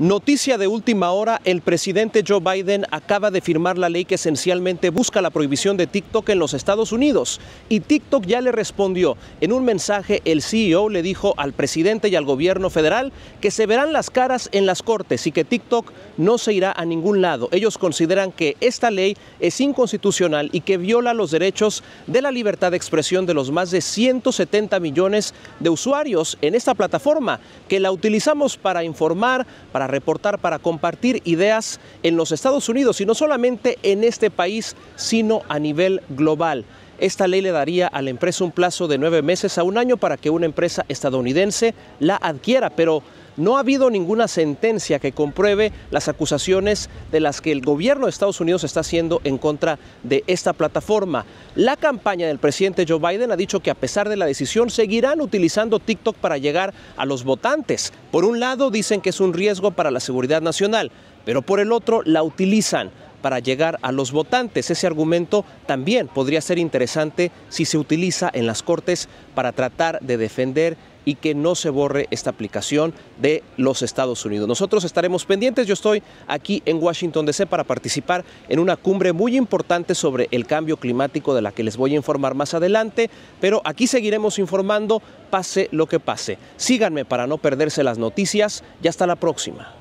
Noticia de última hora, el presidente Joe Biden acaba de firmar la ley que esencialmente busca la prohibición de TikTok en los Estados Unidos. Y TikTok ya le respondió. En un mensaje, el CEO le dijo al presidente y al gobierno federal que se verán las caras en las cortes y que TikTok no se irá a ningún lado. Ellos consideran que esta ley es inconstitucional y que viola los derechos de la libertad de expresión de los más de 170 millones de usuarios en esta plataforma, que la utilizamos para informar, para reportar, para compartir ideas en los Estados Unidos y no solamente en este país, sino a nivel global. Esta ley le daría a la empresa un plazo de nueve meses a un año para que una empresa estadounidense la adquiera, pero no ha habido ninguna sentencia que compruebe las acusaciones de las que el gobierno de Estados Unidos está haciendo en contra de esta plataforma. La campaña del presidente Joe Biden ha dicho que a pesar de la decisión seguirán utilizando TikTok para llegar a los votantes. Por un lado dicen que es un riesgo para la seguridad nacional, pero por el otro la utilizan para llegar a los votantes. Ese argumento también podría ser interesante si se utiliza en las Cortes para tratar de defender y que no se borre esta aplicación de los Estados Unidos. Nosotros estaremos pendientes, yo estoy aquí en Washington DC para participar en una cumbre muy importante sobre el cambio climático de la que les voy a informar más adelante, pero aquí seguiremos informando pase lo que pase. Síganme para no perderse las noticias y hasta la próxima.